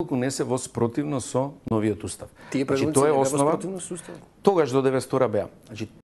доколку не се во спротивно со новиот устав. Тие значи, тоа е основа. Тогаш до 900 беа. Значи,